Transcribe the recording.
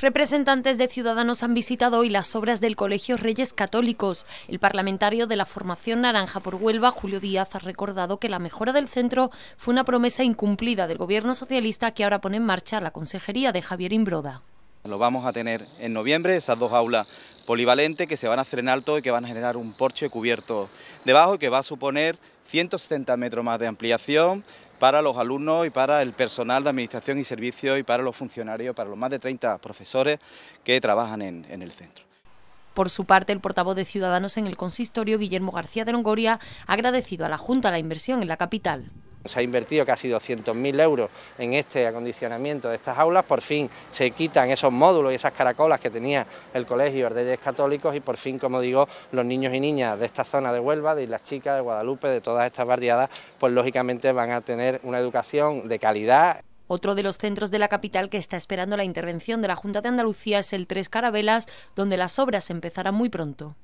Representantes de Ciudadanos han visitado hoy las obras del Colegio Reyes Católicos. El parlamentario de la Formación Naranja por Huelva, Julio Díaz, ha recordado que la mejora del centro fue una promesa incumplida del Gobierno socialista que ahora pone en marcha la Consejería de Javier Imbroda. Lo vamos a tener en noviembre, esas dos aulas polivalente que se van a hacer en alto y que van a generar un porche cubierto debajo y que va a suponer 170 metros más de ampliación para los alumnos y para el personal de administración y servicios y para los funcionarios, para los más de 30 profesores que trabajan en, en el centro. Por su parte, el portavoz de Ciudadanos en el consistorio, Guillermo García de Longoria, ha agradecido a la Junta la inversión en la capital. Se ha invertido casi 200.000 euros en este acondicionamiento de estas aulas, por fin se quitan esos módulos y esas caracolas que tenía el Colegio de Católicos y por fin, como digo, los niños y niñas de esta zona de Huelva, de Islas Chicas, de Guadalupe, de todas estas barriadas, pues lógicamente van a tener una educación de calidad. Otro de los centros de la capital que está esperando la intervención de la Junta de Andalucía es el Tres Carabelas, donde las obras empezarán muy pronto.